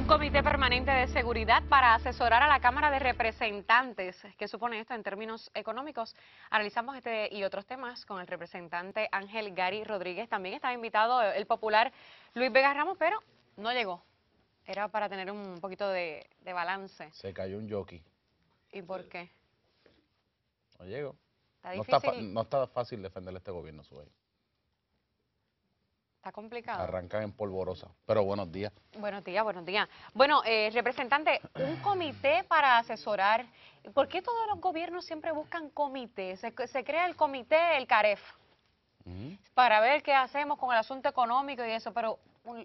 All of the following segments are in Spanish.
un comité permanente de seguridad para asesorar a la Cámara de Representantes. ¿Qué supone esto en términos económicos? Analizamos este y otros temas con el representante Ángel Gary Rodríguez. También estaba invitado el popular Luis Vega Ramos, pero no llegó. Era para tener un poquito de, balance. Se cayó un jockey. ¿Y por qué? No llegó. no, está, no está fácil defender este gobierno, su Está complicado. Arrancan en polvorosa. Pero buenos días. Buenos días, buenos días. Bueno, eh, representante, un comité para asesorar. ¿Por qué todos los gobiernos siempre buscan comités? Se, crea el comité, el CAREF, para ver qué hacemos con el asunto económico y eso. Pero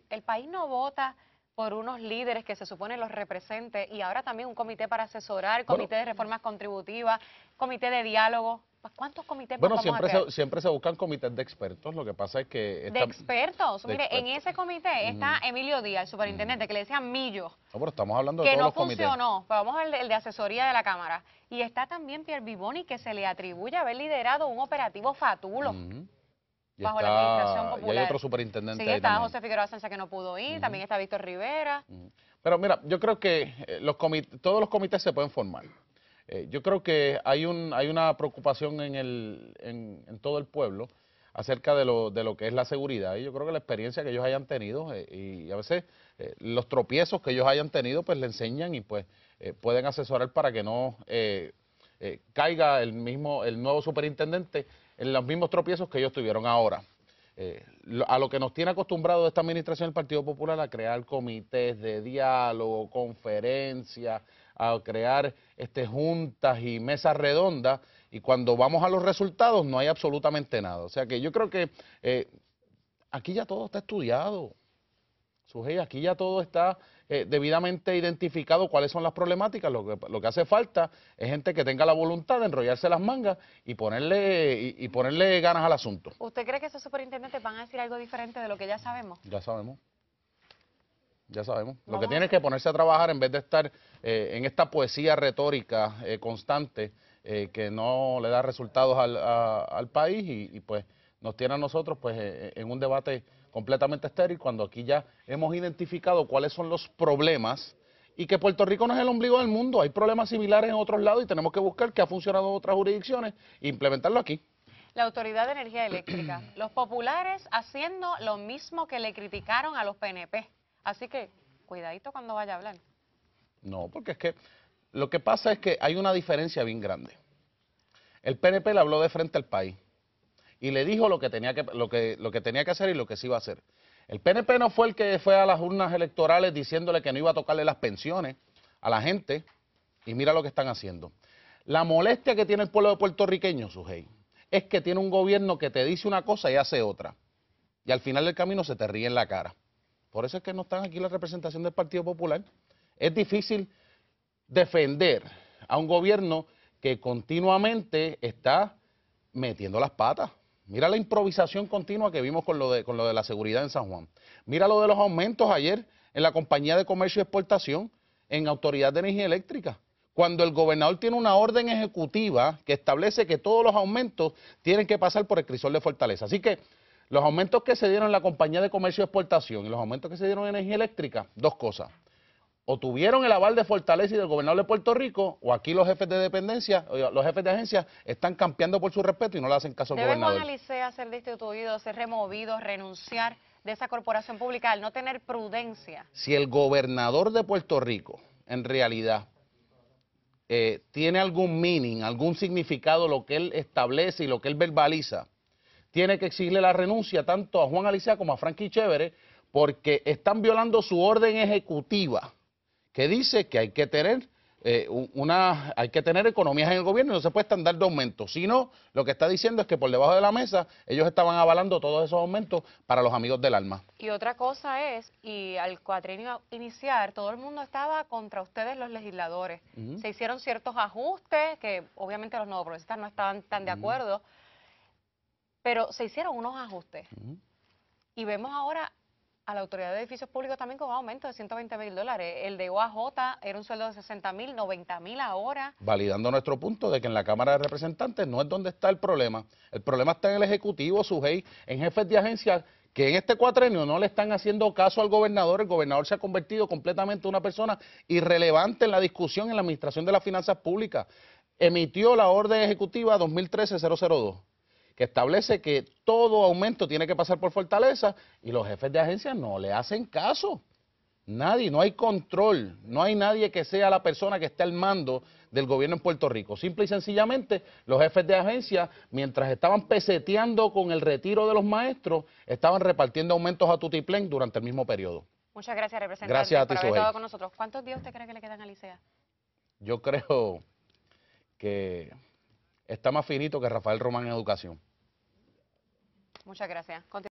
el país no vota por unos líderes que se supone los represente y ahora también un comité para asesorar, comité de reformas contributivas, comité de diálogo. ¿Cuántos comités Bueno, siempre, Se, siempre se buscan comités de expertos, lo que pasa es que... de expertos, mire, en ese comité está Emilio Díaz, el superintendente, que le decían Millo. No, pero estamos hablando de Que todos no comités. funcionó, vamos al de, el de asesoría de la Cámara. Y está también Pierre Vivoni, que se le atribuye haber liderado un operativo fatulo. bajo la administración popular. Y hay otro superintendente. Sí, está José Figueroa Sánchez que no pudo ir, también está Víctor Rivera. Pero mira, yo creo que eh, los todos los comités se pueden formar. Eh, yo creo que hay, una preocupación en, todo el pueblo acerca de lo, que es la seguridad. Y yo creo que la experiencia que ellos hayan tenido eh, y a veces eh, los tropiezos que ellos hayan tenido, pues le enseñan y pues pueden asesorar para que no caiga el mismo, el nuevo superintendente en los mismos tropiezos que ellos tuvieron ahora. a lo que nos tiene acostumbrado esta administración del Partido Popular a crear comités de diálogo, conferencias, a crear este, juntas y mesas redondas y cuando vamos a los resultados no hay absolutamente nada. O sea que yo creo que eh, aquí ya todo está estudiado. Sujei, aquí ya todo está eh, debidamente identificado cuáles son las problemáticas. Lo que, lo que, hace falta es gente que tenga la voluntad de enrollarse las mangas y ponerle, y, y ponerle ganas al asunto. ¿Usted cree que esos superintendentes van a decir algo diferente de lo que ya sabemos? Ya sabemos. Ya sabemos. Lo que tiene que ponerse a trabajar en vez de estar eh, en esta poesía retórica eh, constante eh, que no le da resultados al, país y, pues nos tiene a nosotros pues en un debate completamente estéril cuando aquí ya hemos identificado cuáles son los problemas y que Puerto Rico no es el ombligo del mundo. Hay problemas similares en otros lados y tenemos que buscar que ha funcionado en otras jurisdicciones e implementarlo aquí la Autoridad de Energía Eléctrica. Los populares haciendo lo mismo que le criticaron a los PNP. Así que, cuidadito cuando vaya a hablar. No, porque es que lo que pasa es que hay una diferencia bien grande. El PNP le habló de frente al país y le dijo lo que tenía que, lo que, lo que tenía que hacer y lo que se iba a hacer. El PNP no fue el que fue a las urnas electorales diciéndole que no iba a tocarle las pensiones a la gente y mira lo que están haciendo. La molestia que tiene el pueblo de puertorriqueño, Sujei, es que tiene un gobierno que te dice una cosa y hace otra. Y al final del camino se te ríe en la cara. Por eso es que no están aquí la representación del Partido Popular. Es difícil defender a un gobierno que continuamente está metiendo las patas. Mira la improvisación continua que vimos con lo, de, lo de la seguridad en San Juan. Mira lo de los aumentos ayer en la Compañía de Comercio y Exportación, en Autoridad de Energía Eléctrica cuando el gobernador tiene una orden ejecutiva que establece que todos los aumentos tienen que pasar por el crisol de fortaleza. Así que los aumentos que se dieron en la compañía de comercio y exportación y los aumentos que se dieron en energía eléctrica, dos cosas. O tuvieron el aval de Fortaleza y del gobernador de Puerto Rico, o aquí los jefes de dependencia, los jefes de agencias están campeando por su respeto y no le hacen caso al gobernador. Debe ser destituido, ser removido, renunciar de esa corporación pública al no tener prudencia. Si el gobernador de Puerto Rico, en realidad, eh, tiene algún meaning, algún significado lo que él establece y lo que él verbaliza, tiene que exigirle la renuncia tanto a Juan Alicia como a Frankie Chévere porque están violando su orden ejecutiva que dice que hay que tener eh, una, hay que tener economías en el gobierno y no se puede estar de aumentos. Sino lo que está diciendo es que por debajo de la mesa ellos estaban avalando todos esos aumentos para los amigos del alma. Y otra cosa es, y al cuatrienio iniciar, todo el mundo estaba contra ustedes los legisladores. Se hicieron ciertos ajustes que obviamente los nuevos progresistas no estaban tan de acuerdo. Pero se hicieron unos ajustes. Y vemos ahora a la Autoridad de Edificios Públicos también con un aumento de 120 mil dólares. El de OAJ era un sueldo de 60 mil, 90 mil ahora. Validando nuestro punto de que en la Cámara de Representantes no es donde está el problema. El problema está en el Ejecutivo, su jefe en jefes de agencia, que en este cuatrenio no le están haciendo caso al gobernador, el gobernador se ha convertido completamente en una persona irrelevante en la discusión en la administración de las finanzas públicas. Emitió la orden ejecutiva 2013-002 que establece que todo aumento tiene que pasar por fortaleza y los jefes de agencia no le hacen caso. Nadie, no hay control, no hay nadie que sea la persona que esté al mando del gobierno en Puerto Rico. Simple y sencillamente, los jefes de agencia, mientras estaban peseteando con el retiro de los maestros, estaban repartiendo aumentos a Tutiplén durante el mismo periodo. Muchas gracias, representante, gracias a ti, por haber con nosotros. ¿Cuántos días usted cree que le quedan a Licea? Yo creo que está más finito que Rafael Román en educación. Muchas gracias.